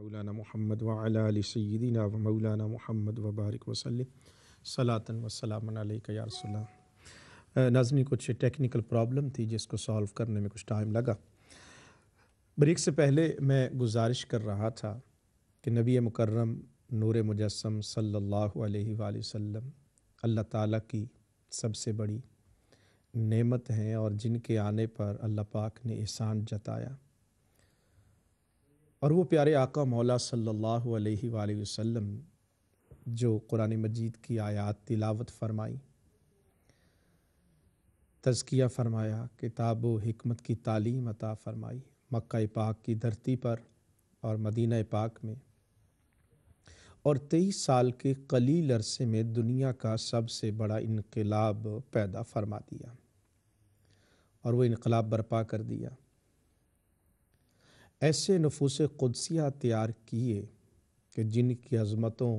मौलाना मोहम्मद वाली सैदिना व मौलाना मोहम्मद वबारक वसलम सलातन वसलामसल्ला नाजमी कुछ टेक्निकल प्रॉब्लम थी जिसको सॉल्व करने में कुछ टाइम लगा ब्रेक से पहले मैं गुजारिश कर रहा था कि नबी मुकर्रम नूर मुजस्म सल्लाम अल्लाह ताला की सबसे बड़ी नेमत हैं और जिनके आने पर अल्लाह पाक ने एहसान जताया और वो प्यारे आका मौला सल्लल्लाहु अलैहि वसल्लम जो कुरान मजीद की आयात तिलावत फरमाई तज़किया फरमाया किताब हिकमत की तालीम अता फरमाई मक्का पाक की धरती पर और मदीना पाक में और तेईस साल के कलील अरसे में दुनिया का सबसे बड़ा इनकलाब पैदा फरमा दिया और वो इनकलाब बरपा कर दिया ऐसे नफूस क़दसिया तैयार किए कि जिनकी अज़मतों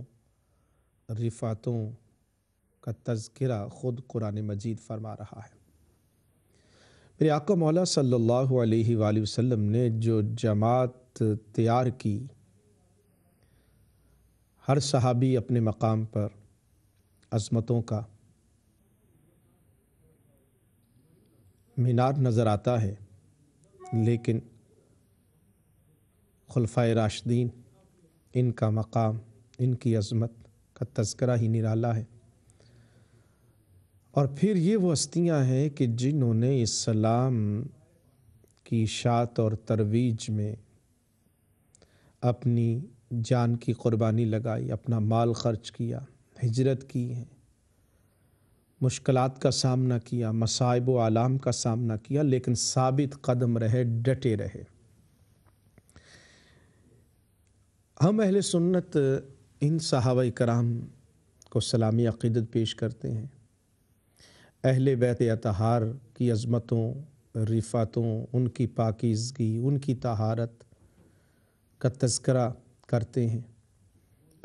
रिफातों का तस्करा ख़ुद कुरान मजीद फरमा रहा है मेरे आका मौला सल्लल्लाहु अलैहि वसल्लम ने जो जमात तैयार की हर सहाबी अपने मकाम पर अज़मतों का मीनार नज़र आता है लेकिन खुलफा राशदीन इनका मकाम इनकी अज़मत का तस्करा ही निराला है और फिर ये वो हस्तियाँ हैं कि जिन्होंने इस्लाम की शात और तरवीज में अपनी जान की क़ुरबानी लगाई अपना माल खर्च किया हिजरत की है मुश्किल का सामना किया मसाइब आलाम का सामना किया लेकिन साबित कदम रहे डटे रहे हम अहल सुन्नत इन सहाब कराम को सलामी अकीदत पेश करते हैं अहल बैत अतहार की अज़मतों रिफातों उनकी पाकिजगी उनकी तहारत का तस्करा करते हैं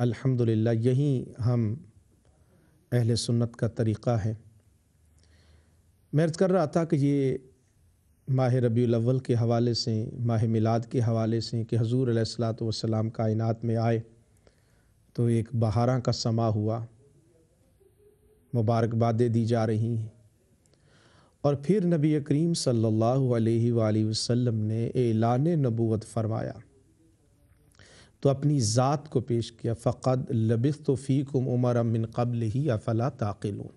अल्हम्दुलिल्लाह यही हम अहल सुन्नत का तरीक़ा है मैं अर्ज़ कर रहा था कि ये माह रबी अव्वल के हवाले से माह मिलाद के हवाले से कि हजूर अलैहिस्सलात वसलाम कायनात में आए तो एक बहारा का समा हुआ मुबारकबादें दी जा रही हैं और फिर नबी करीम सल्लल्लाहु अलैहि वसल्लम ने एलान नबूत फरमाया तो अपनी ज़ात को पेश किया फ़क़द लबिस तो फ़ीकुम उमर मिन कबल ही अफला ताकिलूँ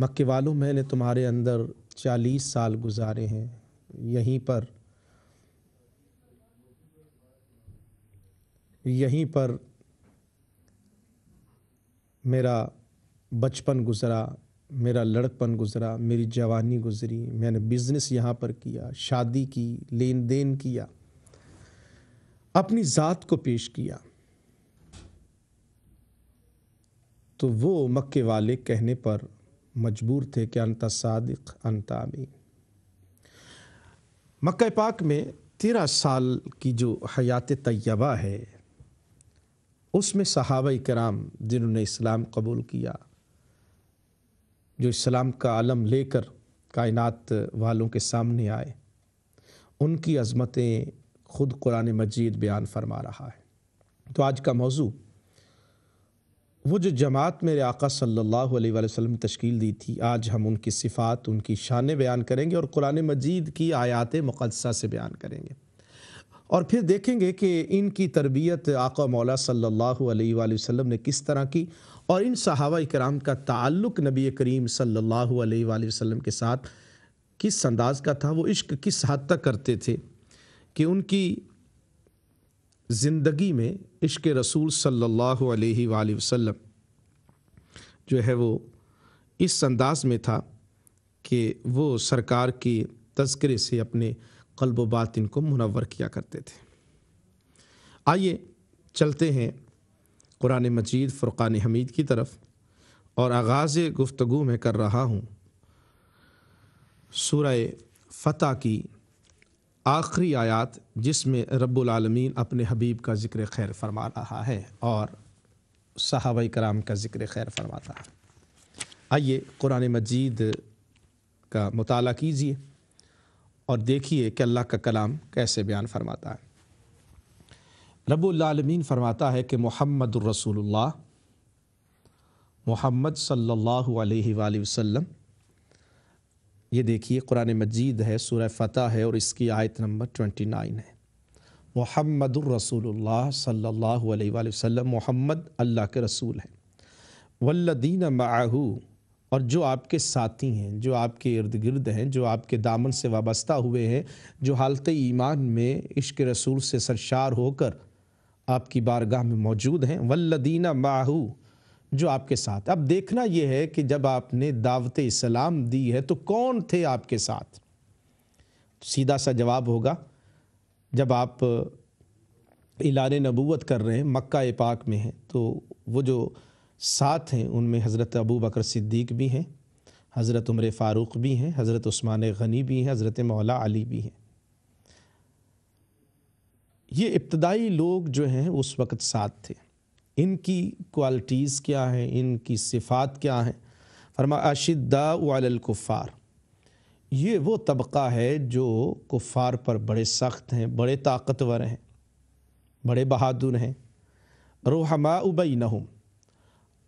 मक्के वालों मैंने तुम्हारे अंदर चालीस साल गुजारे हैं यहीं पर यहीं पर मेरा बचपन गुज़रा मेरा लड़कपन गुज़रा मेरी जवानी गुज़री मैंने बिज़नेस यहाँ पर किया शादी की लेन देन किया अपनी ज़ात को पेश किया तो वो मक्के वाले कहने पर मजबूर थे कि अनता सादिक अनता अमीन मक् पाक में तेरह साल की जो हयात तय्यबा है उसमें सहाब कराम जिन्होंने इस्लाम कबूल किया जो इस्लाम का आलम लेकर कायनात वालों के सामने आए उनकी अज़मतें ख़ुद कुरान मजीद बयान फरमा रहा है तो आज का मौजू वो जो जमात मेरे आका सल्लल्लाहु अलैहि वसल्लम तश्कील दी थी आज हम उनकी सिफ़ात उनकी शान बयान करेंगे और कुरान मजीद की आयात मुकदसा से बयान करेंगे और फिर देखेंगे कि इनकी तरबियत आका मौला सल्लल्लाहु अलैहि वसल्लम ने किस तरह की और इन सहावा कराम का ताल्लुक़ नबी करीम सल्लल्लाहु अलैहि वसल्लम के साथ किस अंदाज का था वो इश्क किस हद तक करते थे कि उनकी ज़िंदगी में इश्क रसूल सल्लल्लाहु अलैहि वसल्लम जो है वो इस अंदाज में था कि वो सरकार के तस्करे से अपने कल्ब बातिन को मुनवर किया करते थे आइए चलते हैं कुरान मजीद फुरक़ान हमीद की तरफ और आगाज़ गुफ्तगु में कर रहा हूँ सूर्य फ़तह की आखिरी आयत जिसमें रब्लमीन अपने हबीब का ज़िक्र खैर फरमा रहा है और सहाब कराम का ज़िक्र खैर फरमाता है आइए कुरान मजीद का मताल कीजिए और देखिए कि अल्लाह का कलाम कैसे बयान फरमाता है रब्लमीन फरमाता है कि मोहम्मद रसूलुल्लाह मोहम्मद सल्लल्लाहु अलैहि वसल्लम ये देखिए कुरान मजीद है सूर फ़तह है और इसकी आयत नंबर ट्वेंटी नाइन है मोहम्मद रसूल सल्ला वसम मोहम्मद अल्लाह के रसूल हैं वल्लदीन माहू और जो आपके साथी हैं जो आपके इर्द गिर्द हैं जो आपके दामन से वाबस्ता हुए हैं जो हालत ईमान में इश्क रसूल से सरशार होकर आपकी बारगाह में मौजूद हैं वल्लदीन माहू जो आपके साथ अब देखना यह है कि जब आपने दावत इस्लाम दी है तो कौन थे आपके साथ सीधा सा जवाब होगा जब आप इलान नबूत कर रहे हैं मक्का पाक में हैं तो वो जो साथ हैं उनमें हज़रत अबू बकर सिद्दीक भी हैं हज़रत उम्र फ़ारूक भी हैं हज़रत उस्मान गनी भी हैं हज़रत मौला अली भी हैं ये इब्तदाई लोग जो हैं उस वक़्त साथ थे इनकी क्वालिटीज़ क्या हैं इनकी सिफ़ात क्या हैं फरमा अशिदा वालकुफ़ार ये वो तबका है जो कुफ़ार पर बड़े सख्त हैं बड़े ताकतवर हैं बड़े बहादुर हैं रोहमा उबई नहम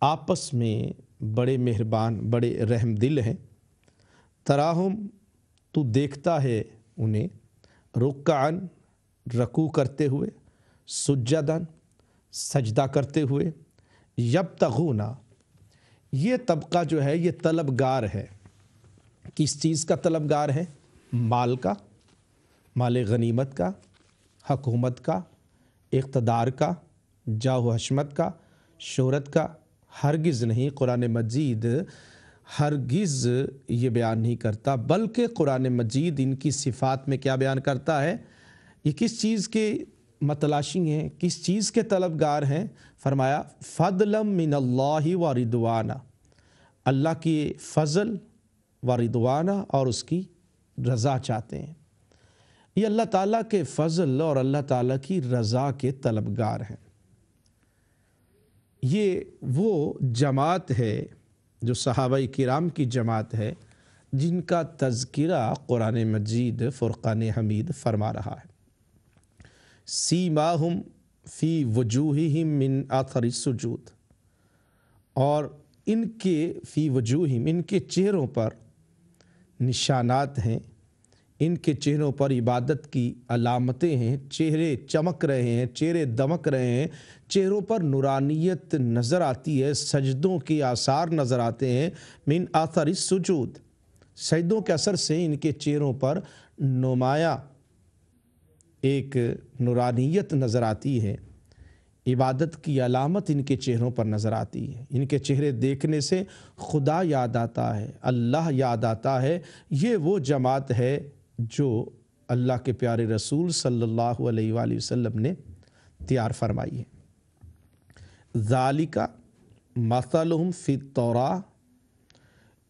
आपस में बड़े मेहरबान बड़े रहम दिल हैं तराहम तो देखता है उन्हें रुकान रकू करते हुए सुजादन सजदा करते हुए यब तगुना ये तबका जो है ये तलबगार है किस चीज़ का तलबगार है माल का माल गनीमत का हकूमत का इकतदार का जाह हशमत का शहरत का हरगिज़ नहीं कुरान मजीद हरगिज़ ये बयान नहीं करता बल्कि कुरान मजीद इनकी सिफ़ात में क्या बयान करता है ये किस चीज़ के मतलाशी हैं किस चीज़ के तलबगार हैं फरमाया फ़दलम मिन अल्लाह व रिदवाना अल्लाह के फ़ल व रिदवाना और उसकी रज़ा चाहते हैं ये अल्लाह ताला के फ़ल और अल्लाह ताला की रज़ा के तलबगार हैं ये वो जमात है जो सहाबा कराम की जमात है जिनका तज़किरा क़ुरान मजीद फ़ुरक़ान हमीद फरमा रहा है सी माहम फ़ी वजूह ही मिन आथर सजूद और इनके फ़ी वजूह इनके चेहरों पर निशानात हैं इनके चेहरों पर इबादत की अलामतें हैं चेहरे चमक रहे हैं चेहरे दमक रहे हैं चेहरों पर नुरानियत नज़र आती है सजदों के आसार नज़र आते हैं मिन आथर सजूद सजदों के असर से इनके चेहरों पर नुमाया एक नुरानियत नज़र आती है इबादत की अलामत इनके चेहरों पर नज़र आती है इनके चेहरे देखने से खुदा याद आता है अल्लाह याद आता है ये वो जमात है जो अल्लाह के प्यारे रसूल सल्लल्लाहु अलैहि वसल्लम ने तैयार फरमाई है ज़ालिका मसलहम फी तौरा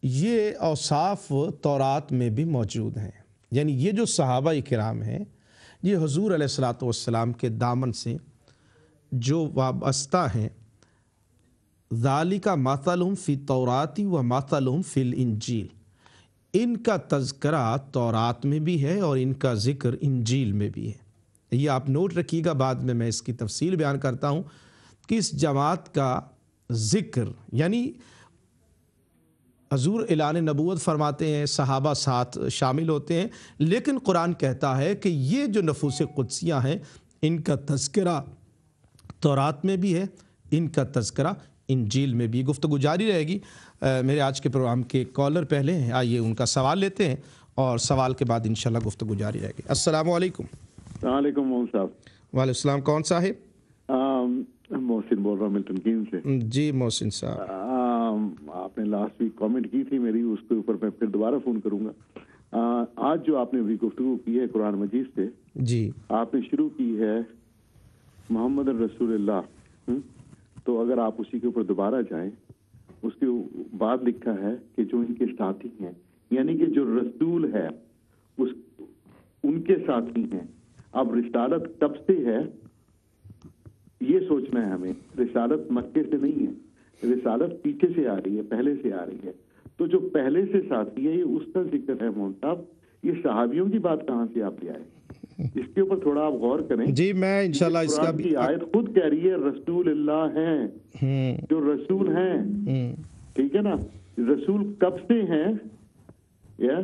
ये औसाफ तौरात में भी मौजूद हैं यानी ये जो सहाबा कराम हैं ये हजूर सलाम के दामन से जो वाबस्ता हैं ज़ालिका मातालुम फ़ी तौराती व मातालुम फ़िल इंजील इनका तस्करा तौरात में भी है और इनका ज़िक्र इंजील में भी है ये आप नोट रखिएगा बाद में मैं इसकी तफसील बयान करता हूँ कि इस जमात का ज़िक्र यानी हजूर एलान नबूत फरमाते हैं सहाबा साथ शामिल होते हैं लेकिन कुरान कहता है कि ये जो नफूस कुदसियाँ हैं इनका तस्करा तोरात में भी है इनका तस्करा इन इंजील में भी गुफ्तु जारी रहेगी मेरे आज के प्रोग्राम के कॉलर पहले हैं आइए उनका सवाल लेते हैं और सवाल के बाद इंशाल्लाह गुफ्तु जारी रहेगी असल वालेकुम साहब वालेकुम कौन साहब मोहसिन बोल रहा हूँ मिल्टन से जी मोहसिन साहब आपने लास्ट वीक कमेंट की थी मेरी उसके ऊपर मैं फिर दोबारा फोन करूंगा आ, आज जो आपने अभी गुफ्तु की है कुरान मजीद से जी आपने शुरू की है मोहम्मद रसूलुल्लाह हम्म? तो अगर आप उसी के ऊपर दोबारा जाएं उसके बाद लिखा है कि जो इनके साथी हैं यानी कि जो रसूल है उस उनके साथी हैं अब रिसालत कब से है ये सोचना है हमें रिसालत मक्के से नहीं है रिसालत पीछे से आ रही है पहले से आ रही है तो जो पहले से साथी है ये उसका जिक्र है मोहन साहब ये सहाबियों की बात कहाँ से आप ले आए इसके ऊपर थोड़ा आप गौर करें जी मैं इंशाल्लाह इसका भी आयत खुद कह रही है रसूल अल्लाह हैं हम्म। जो रसूल हैं हम्म। ठीक है ना रसूल कब से हैं या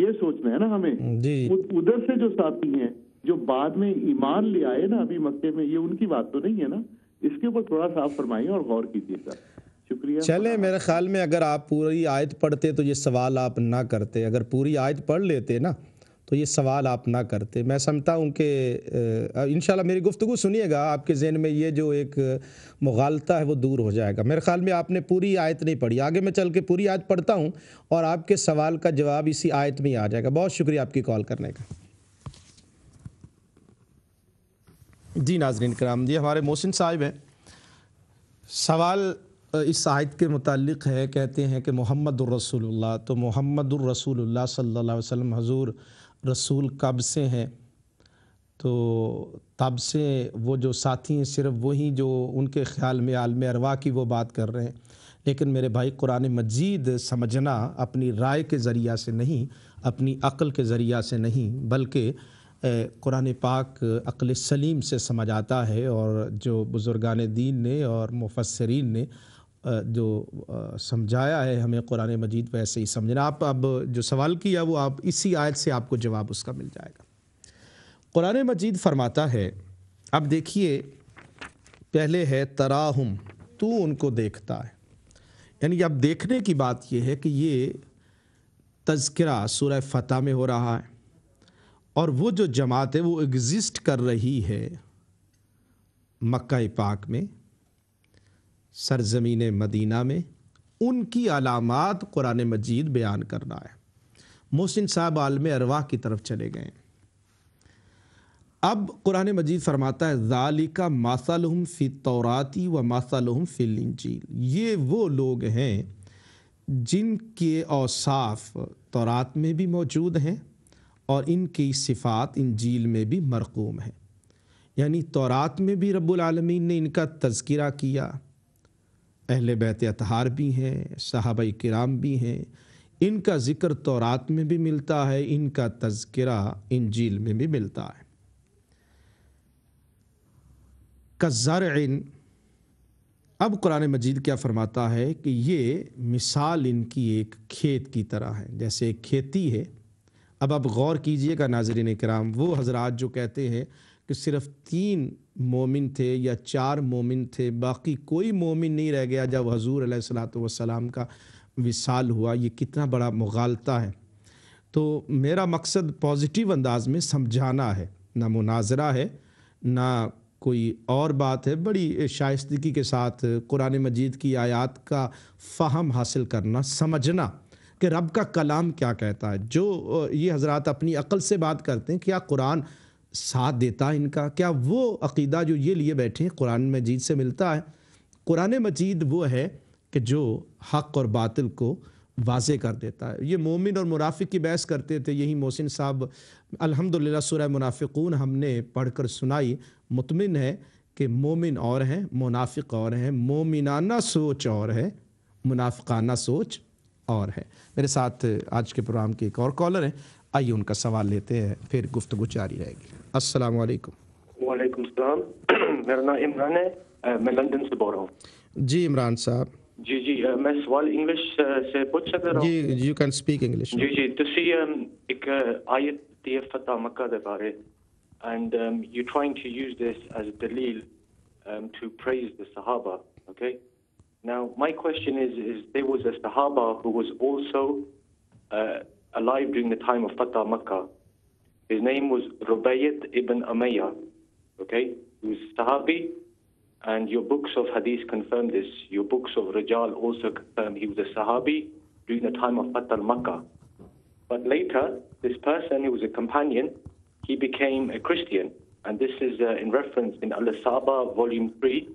ये सोचना है ना हमें उधर से जो साथी हैं जो बाद में ईमान ले आए ना अभी मक्के में ये उनकी बात तो नहीं है ना इसके ऊपर थोड़ा सा आप फरमाइए और गौर कीजिए सर शुक्रिया चले मेरे ख्याल में अगर आप पूरी आयत पढ़ते तो ये सवाल आप ना करते अगर पूरी आयत पढ़ लेते ना तो ये सवाल आप ना करते मैं समझता हूँ कि इन मेरी गुफ्तु सुनिएगा आपके जहन में ये जो एक मुगालता है वो दूर हो जाएगा मेरे ख्याल में आपने पूरी आयत नहीं पढ़ी आगे मैं चल के पूरी आयत पढ़ता हूँ और आपके सवाल का जवाब इसी आयत में ही आ जाएगा बहुत शुक्रिया आपकी कॉल करने का जी नाजरीन कराम जी हमारे मोहसिन साहिब हैं सवाल इस साहित के मुतालिक है कहते हैं कि मोहम्मद रसूलुल्लाह तो मोहम्मद रसूलुल्लाह सल्लल्लाहु अलैहि वसल्लम हजूर रसूल कब से हैं तो तब से वो जो साथी हैं सिर्फ वही जो उनके ख्याल में आलम अरवा की वो बात कर रहे हैं लेकिन मेरे भाई कुरान मजीद समझना अपनी राय के ज़रिया से नहीं अपनी अक़ल के ज़रिया से नहीं बल्कि कुरान पाक अक़ल सलीम से समझ आता है और जो बुज़ुर्गान दीन ने और मुफसरीन ने जो समझाया है हमें कुरान मजीद वैसे ही समझना आप अब जो सवाल किया वो आप इसी आयत से आपको जवाब उसका मिल जाएगा कुरान मजीद फरमाता है अब देखिए पहले है तराहम तू उनको देखता है यानी अब देखने की बात यह है कि ये तज़करा सूर्य फ़तह में हो रहा है और वो जो जमात है वो एग्ज़िस्ट कर रही है मक्का पाक में सरजमीन मदीना में उनकी अलामत कुरान मजीद बयान कर रहा है मोहसिन साहब आलम अरवा की तरफ चले गए अब कुरान मजीद फरमाता है ज़ालिका मासलहम फ़ी तौराती व मासलहम फ़िल इंजील ये वो लोग हैं जिनके औसाफ तौरात में भी मौजूद हैं और इनकी सिफ़ात झील में भी मरकूम है यानी तौरात में भी रब्बुल रबालमीन ने इनका तज़किरा किया अहल बैत अतहार भी हैं सहाबा कराम भी हैं इनका ज़िक्र तौरात में भी मिलता है इनका तज़किरा झील में भी मिलता है कज़र अब कुरान मजीद क्या फरमाता है कि ये मिसाल इनकी एक खेत की तरह है जैसे एक खेती है अब आप गौर कीजिएगा नाजरिन कराम वो हजरात जो कहते हैं कि सिर्फ तीन मोमिन थे या चार मोमिन थे बाकी कोई मोमिन नहीं रह गया जब हजूर सलाम का विसाल हुआ ये कितना बड़ा मुगालता है तो मेरा मकसद पॉजिटिव अंदाज में समझाना है ना मुनाजरा है ना कोई और बात है बड़ी शाइस्तगी के साथ कुरान मजीद की आयात का फ़हम हासिल करना समझना कि रब का कलाम क्या कहता है जो ये हजरत अपनी अकल से बात करते हैं क्या कुरान साथ देता है इनका क्या वो अकीदा जो ये लिए बैठे हैं कुरान मजीद से मिलता है कुरान मजीद वो है कि जो हक और बातिल को वाजे कर देता है ये मोमिन और मुनाफिक की बहस करते थे यही मोहसिन साहब अल्हम्दुलिल्लाह सुरह मुनाफिकून हमने पढ़कर सुनाई मुतमिन है कि मोमिन और हैं मुनाफिक और हैं मोमिनाना सोच और है मुनाफिकाना सोच और है मेरे साथ आज के प्रोग्राम के एक और कॉलर हैं आइए उनका सवाल लेते हैं फिर गुफ्तु जारी रहेगी असल मेरा नाम इमरान है मैं लंदन से बोल रहा हूँ जी इमरान साहब जी जी मैं सवाल इंग्लिश से पूछ सकता हूँ जी जी यू कैन स्पीक इंग्लिश जी जी ਤੁਸੀਂ ਇੱਕ ਆਇਤ ਦੀ ਫਤਹ ਮੱਕਾ ਦੇ ਬਾਰੇ and um, you're trying to use this as a dalil um, to praise the sahaba okay Now, my question is, is there was a Sahaba who was also uh, alive during the time of Fatah Makkah. His name was Rubayat ibn Umayyah, okay? He was Sahabi, and your books of Hadith confirm this. Your books of Rijal also confirm he was a Sahabi during the time of Fatah Makkah. But later, this person who was a companion, he became a Christian. And this is uh, in reference in Al-Saba, volume 3,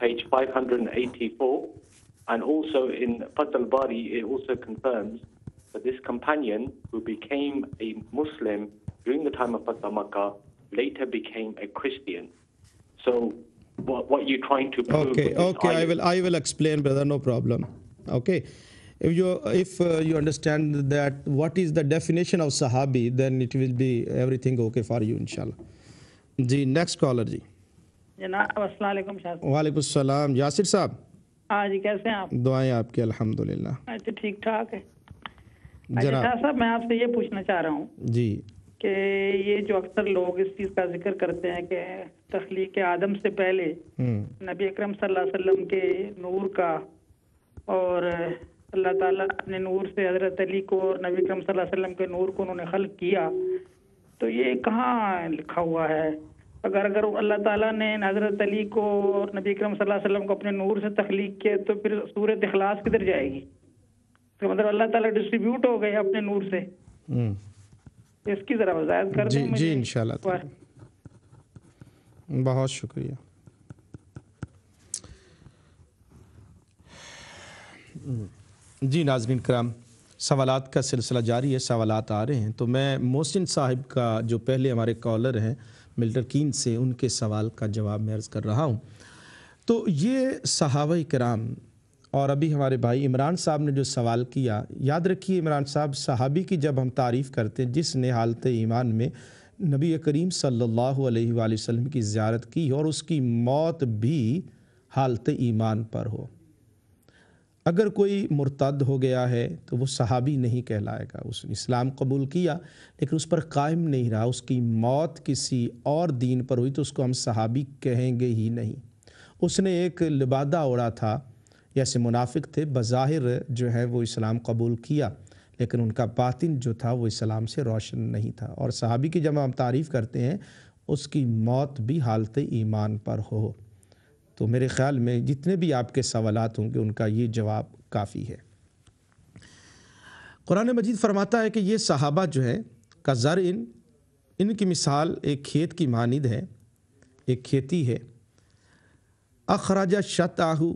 page 584. And also in Fath Bari, it also confirms that this companion who became a Muslim during the time of Fatah Makkah later became a Christian. So, what, what you're trying to prove? Okay, okay, I will, I will explain, brother. No problem. Okay if you if uh, you understand that what is the definition of sahabi then it will be everything okay for you inshallah the next caller ji जनाब वालेकुम यासिर साहब हाँ जी कैसे हैं आप दुआएं आपके अल्हम्दुलिल्लाह अच्छा ठीक ठाक है अच्छा साहब मैं आपसे ये पूछना चाह रहा हूँ जी कि ये जो अक्सर लोग इस चीज़ का जिक्र करते हैं कि तख्लीक आदम से पहले हम्म। नबी अकरम सल्लल्लाहु अलैहि वसल्लम के नूर का और अल्लाह ताला अपने नूर से हजरत अली को और नबी अक्रम सल्लल्लाहु अलैहि के नूर को उन्होंने खल किया तो ये कहाँ लिखा हुआ है अगर अगर अल्लाह ताला ने हज़रत अली को और नबी करम वसल्लम को अपने नूर से तख्लीक किया तो फिर सूरत अखलास किधर जाएगी तो मतलब अल्लाह ताला डिस्ट्रीब्यूट हो गए अपने नूर से हम्म। इसकी ज़रा वजायत कर जी जी इन बहुत शुक्रिया जी नाजरीन कराम सवालात का सिलसिला जारी है सवालात आ रहे हैं तो मैं मोहसिन साहिब का जो पहले हमारे कॉलर हैं मिल्टर कीन से उनके सवाल का जवाब मैं अर्ज़ कर रहा हूँ तो ये सहाव कराम और अभी हमारे भाई इमरान साहब ने जो सवाल किया याद रखिए इमरान साहब सहाबी की जब हम तारीफ़ करते हैं जिसने हालत ईमान में नबी करीम सल्लल्लाहु अलैहि वसल्लम की ज़्यारत की और उसकी मौत भी हालत ईमान पर हो अगर कोई मुर्तद हो गया है तो वो सहाबी नहीं कहलाएगा उसने इस्लाम कबूल किया लेकिन उस पर कायम नहीं रहा उसकी मौत किसी और दीन पर हुई तो उसको हम सहाबी कहेंगे ही नहीं उसने एक लिबादा ओढ़ा था जैसे मुनाफिक थे बज़ाहिर जो है वो इस्लाम कबूल किया लेकिन उनका बातिन जो था वो इस्लाम से रोशन नहीं था और सहाबी की जब हम तारीफ़ करते हैं उसकी मौत भी हालत ईमान पर हो तो मेरे ख्याल में जितने भी आपके सवालत होंगे उनका ये जवाब काफ़ी है कुरान मजीद फरमाता है कि ये सहाबा जो है का ज़र इन इनकी मिसाल एक खेत की मानद है एक खेती है अखराजा शत आहू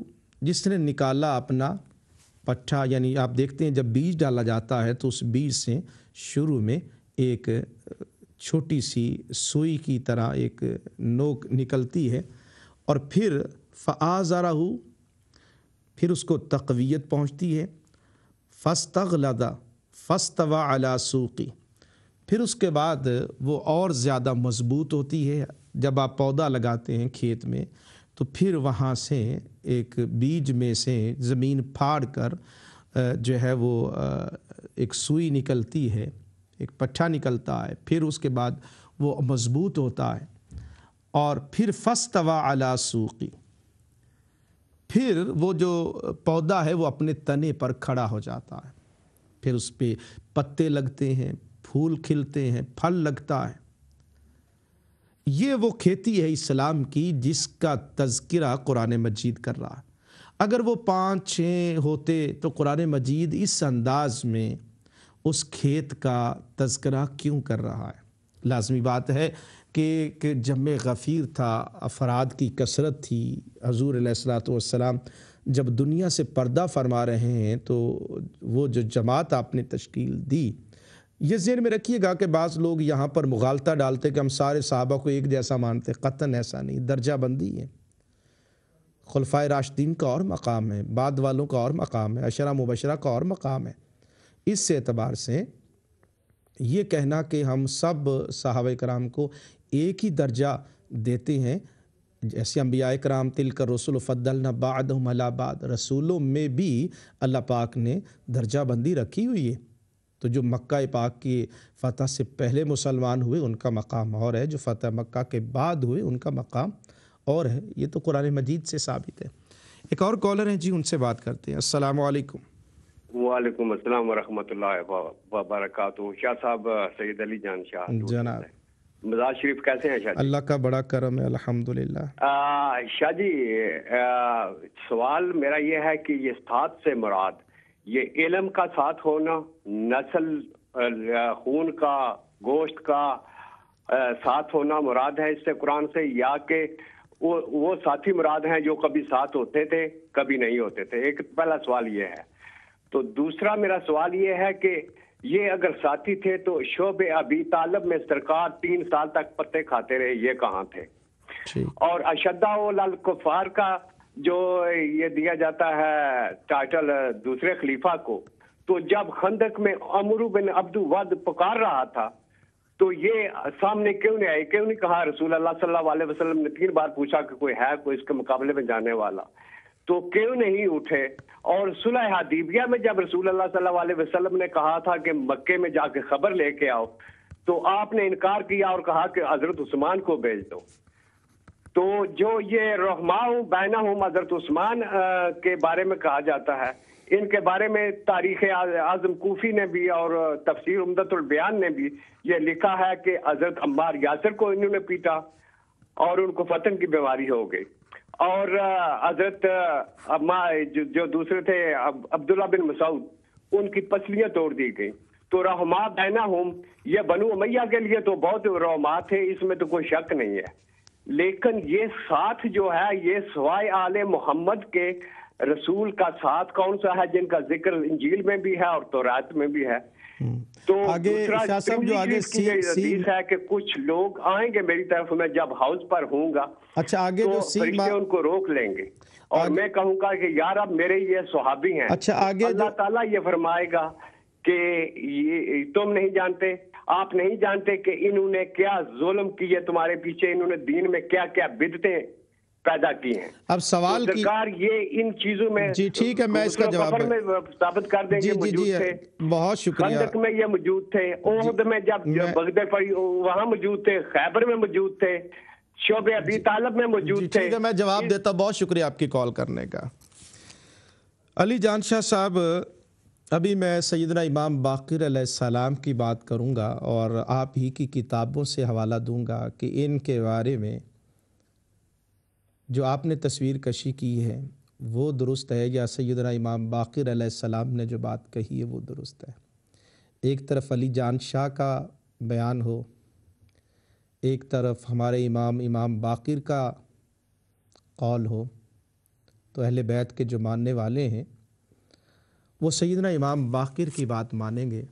जिसने निकाला अपना पट्ठा यानी आप देखते हैं जब बीज डाला जाता है तो उस बीज से शुरू में एक छोटी सी सुई की तरह एक नोक निकलती है और फिर फ़ाज़ारा फिर उसको तकवीत पहुँचती है फ़स्तगलदा फस्त अला सूकी फिर उसके बाद वो और ज़्यादा मज़बूत होती है जब आप पौधा लगाते हैं खेत में तो फिर वहाँ से एक बीज में से ज़मीन फाड़ कर जो है वो एक सुई निकलती है एक पट्ठा निकलता है फिर उसके बाद वो मज़बूत होता है और फिर फस्तवा अला सूखी फिर वो जो पौधा है वो अपने तने पर खड़ा हो जाता है फिर उस पर पत्ते लगते हैं फूल खिलते हैं फल लगता है ये वो खेती है इस्लाम की जिसका तस्करा कुरान मजीद कर रहा है अगर वो पाँच छः होते तो कुरान मजीद इस अंदाज में उस खेत का तस्करा क्यों कर रहा है लाजमी बात है कि जम गफ़ीर था अफराद की कसरत थी हजूर सलाम जब दुनिया से पर्दा फरमा रहे हैं तो वो जो जमात आपने तश्कील दी ये जेन में रखिएगा कि बाज़ लोग यहाँ पर मुगालता डालते कि हम सारे साहबा को एक जैसा मानते कतन ऐसा नहीं दर्जा बंदी है खुलफा राशदीन का और मकाम है बाद वालों का और मकाम है अशरा मुबशरा का और मकाम है इस एतबार से ये कहना कि हम सब साहब कराम को एक ही दर्जा देते हैं जैसे अम्बिया कराम तिल रसुल फ़द्दल नबाद मलाबाद रसूलों में भी अल्लाह पाक ने दर्जा बंदी रखी हुई है तो जो मक्का पाक की फ़तह से पहले मुसलमान हुए उनका मकाम और है जो फ़तह मक्का के बाद हुए उनका मकाम और है ये तो कुरान मजीद से साबित है एक और कॉलर हैं जी उनसे बात करते हैं असल वालेकुम वालेकुम अस्सलाम वरहमतुल्लाह शाह साहब सैद अली जान शाह जनाब मजाज शरीफ कैसे हैं शाह अल्लाह का बड़ा करम है अल्हम्दुलिल्लाह शाह जी आ, सवाल मेरा ये है कि ये साथ से मुराद ये इलम का साथ होना नस्ल खून का गोश्त का आ, साथ होना मुराद है इससे कुरान से या के वो वो साथी मुराद हैं जो कभी साथ होते थे कभी नहीं होते थे एक पहला सवाल ये है तो दूसरा मेरा सवाल ये है कि ये अगर साथी थे तो शोब अभी तालब में सरकार तीन साल तक पत्ते खाते रहे ये कहाँ थे और अशद्दा लाल कुफार का जो ये दिया जाता है टाइटल दूसरे खलीफा को तो जब खंदक में अमरू बिन अब्दू वद पुकार रहा था तो ये सामने क्यों नहीं आई क्यों नहीं कहा रसूल अल्लाह सल्लल्लाहु अलैहि वसल्लम ने तीन बार पूछा कि कोई है कोई इसके मुकाबले में जाने वाला तो क्यों नहीं उठे और सुलह हदीबिया में जब रसूल अल्लाह सल्लल्लाहु अलैहि वसल्लम ने कहा था कि मक्के में जाके खबर लेके आओ तो आपने इनकार किया और कहा कि हजरत उस्मान को भेज दो तो जो ये रहमाऊ बैना हूँ हजरत उस्मान के बारे में कहा जाता है इनके बारे में तारीख आजम कोफी ने भी और तफसीर बयान ने भी ये लिखा है कि हजरत अम्बार यासर को इन्होंने पीटा और उनको फतन की बीमारी हो गई और हजरत अम्मा जो, जो दूसरे थे अब, अब्दुल्ला बिन मसूद उनकी पसलियां तोड़ दी गई तो रहमा बैना हूँ यह बनु अमैया के लिए तो बहुत रहमा थे इसमें तो कोई शक नहीं है लेकिन ये साथ जो है ये सवाए आले मोहम्मद के रसूल का साथ कौन सा है जिनका जिक्र इंजील में भी है और तोरात में भी है हम्म। तो आगे सब जो आगे सी, सी है कि कुछ लोग आएंगे मेरी तरफ मैं जब हाउस पर होऊंगा अच्छा आगे तो जो सी मा... उनको रोक लेंगे और मैं कहूंगा कि यार अब मेरे ये सुहाबी हैं अच्छा आगे अल्लाह ताला ये फरमाएगा कि ये तुम नहीं जानते आप नहीं जानते कि इन्होंने क्या जुल्म किए तुम्हारे पीछे इन्होंने दीन में क्या क्या बिदते पैदा किए हैं अब सवाल तो सरकार ये इन चीजों में जी ठीक है मैं इसका जवाब में साबित कर देंगे जी, जी, जी, थे बहुत शुक्रिया खंडक में ये मौजूद थे ओहद में जब बगदे पड़ी वहाँ मौजूद थे खैबर में मौजूद थे शोबे अभी तालब में मौजूद थे ठीक है मैं जवाब देता बहुत शुक्रिया आपकी कॉल करने का अली जान शाह साहब अभी मैं सैदना इमाम बाकर सलाम की बात करूंगा और आप ही की किताबों से हवाला दूंगा कि इनके बारे में जो आपने तस्वीर कशी की है वो दुरुस्त है या सैदना इमाम बाक़िर सलाम ने जो बात कही है वो दुरुस्त है एक तरफ अली जान शाह का बयान हो एक तरफ हमारे इमाम इमाम बाक़िर का कौल हो तो अहल बैत के जो मानने वाले हैं वो सैदना इमाम बाक़िर की बात मानेंगे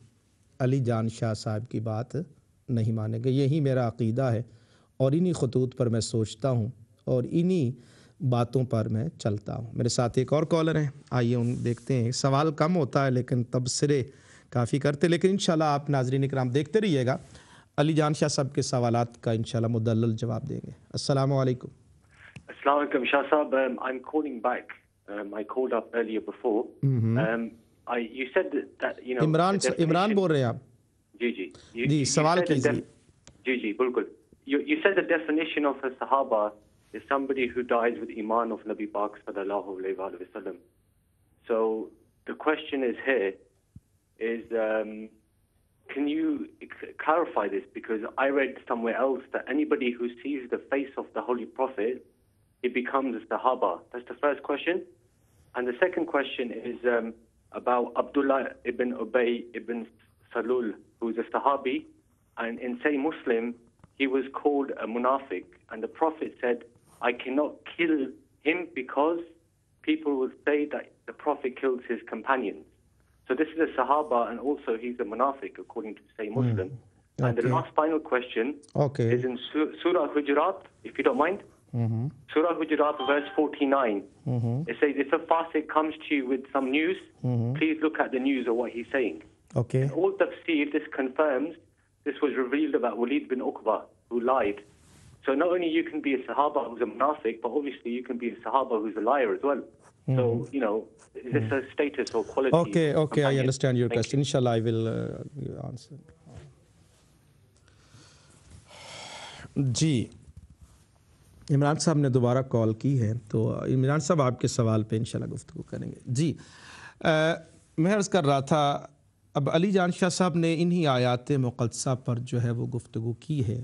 अली जान शाह साहब की बात नहीं मानेंगे यही मेरा अकीदा है और इन्हीं खतूत पर मैं सोचता हूँ और इन्हीं बातों पर मैं चलता हूँ मेरे साथ एक और कॉलर हैं आइए उन देखते हैं सवाल कम होता है लेकिन तबसरे काफ़ी करते लेकिन इन आप नाजरीन कराम देखते रहिएगा अली जान शाह साहब के सवाल का इन मुदल जवाब देंगे असलकम Assalamualaikum Shah Saab. Um, I'm calling back. Um, I called up earlier before. Mm-hmm. Um, I you said that, that you know. Imran Imran बोल रहे हैं आप. जी जी. You, जी you, सवाल कीजिए. जी जी बिल्कुल. You you said the definition of a sahaba is somebody who dies with iman of Nabi Pak sallallahu alayhi wa sallam. So the question is here is um, can you clarify this? Because I read somewhere else that anybody who sees the face of the Holy Prophet, it becomes a Sahaba. That's the first question. And the second question is um, about Abdullah ibn Ubay ibn Salul, who's a Sahabi. And in Say Muslim, he was called a Munafiq. And the Prophet said, I cannot kill him because people will say that the Prophet killed his companions. So this is a Sahaba, and also he's a Munafiq, according to say Muslim. Mm. Okay. And the last final question okay. is in Surah Hujurat, if you don't mind. Mm-hmm. Surah Hujurat, verse 49. Mm-hmm. It says, If a fasik comes to you with some news, mm-hmm. please look at the news or what he's saying. Okay. And all tafsir, this confirms this was revealed about Walid bin Uqba, who lied So not only you can be a Sahaba who's a Munafiq, but obviously you can be a Sahaba who's a liar as well. Mm. So, you know, is this mm. a status or quality? Okay, okay, I understand your Thank question. You. Inshallah, I will uh, answer. जी इमरान साहब ने दोबारा call की है तो इमरान साहब आपके सवाल पे इंशाल्लाह गुफ्तु करेंगे जी आ, मैं अर्ज़ कर रहा था अब अली जान शाह साहब ने इन्हीं आयात मुकदसा पर जो है वो गुफ्तु की है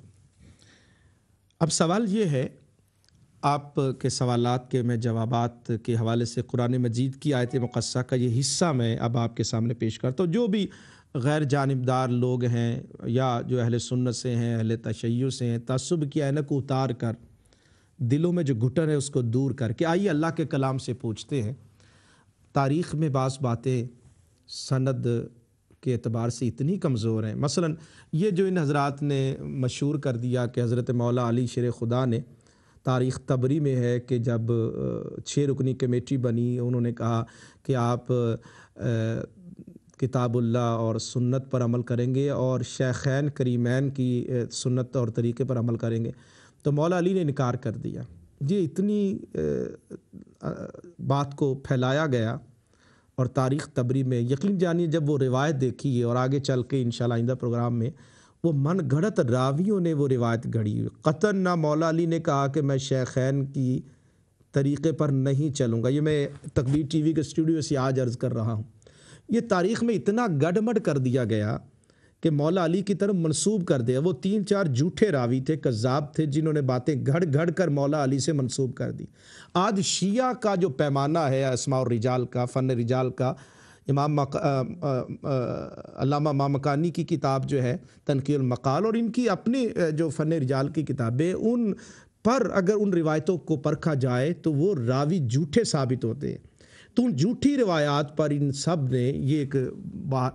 अब सवाल ये है आप के सवालात के मैं जवाबात के हवाले से कुरान मजीद की आयत मुकस्सा का ये हिस्सा मैं अब आपके सामने पेश करता हूँ जो भी गैर जानबदार लोग हैं या जो अहल सुन्नत से हैं अहल तशैय से हैं तसब की एनक उतार कर दिलों में जो घुटन है उसको दूर करके आइए अल्लाह के कलाम से पूछते हैं तारीख़ में बास बातें सनद के अतबार से इतनी कमज़ोर हैं मसला ये जो इन हजरात ने मशहूर कर दिया कि हज़रत मौला अली शेर खुदा ने तारीख़ तबरी में है कि जब छः रुकनी कमेटी बनी उन्होंने कहा कि आप किताबुल्ला और सुन्नत पर अमल करेंगे और शेखैन करीमैन की सुन्नत और तरीके पर अमल करेंगे तो मौला अली ने इनकार कर दिया ये इतनी बात को फैलाया गया और तारीख़ तबरी में यकीन जानिए जब वो रिवायत देखी है और आगे चल के इन आइंदा प्रोग्राम में वो मन घड़त रावियों ने वो रिवायत घड़ी कतन ना मौला अली ने कहा कि मैं शेखैन की तरीक़े पर नहीं चलूँगा ये मैं तकबीर टीवी के स्टूडियो से आज अर्ज़ कर रहा हूँ ये तारीख़ में इतना गड़मड़ कर दिया गया कि मौला अली की तरफ मनसूब कर दिया वो तीन चार झूठे रावी थे कज़ाब थे जिन्होंने बातें घड़ घड़ कर मौला अली से मनसूब कर दी आज शिया का जो पैमाना है असमा रिजाल का फ़न रिजाल का इमाम अलामा मामकानी की किताब जो है मकाल और इनकी अपनी जो फ़न रिजाल की किताबें उन पर अगर उन रिवायतों को परखा जाए तो वो रावी झूठे साबित होते हैं तो झूठी रवायात पर इन सब ने ये एक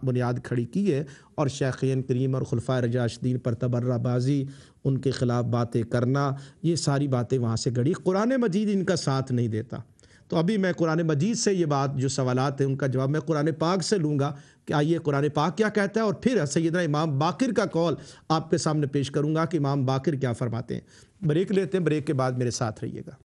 बुनियाद खड़ी की है और शेखन करीम और खुलफा रजाशदीन पर तबर्राबाजी उनके ख़िलाफ़ बातें करना ये सारी बातें वहाँ से गढ़ी कुरान मजीद इनका साथ नहीं देता तो अभी मैं कुरान मजीद से ये बात जो सवालत हैं उनका जवाब मैं कुरान पाक से लूँगा कि आइए कुरान पाक क्या कहता है और फिर सैदना इमाम बाकिर का कॉल आपके सामने पेश करूँगा कि इमाम बाकिर क्या फरमाते हैं ब्रेक लेते हैं ब्रेक के बाद मेरे साथ रहिएगा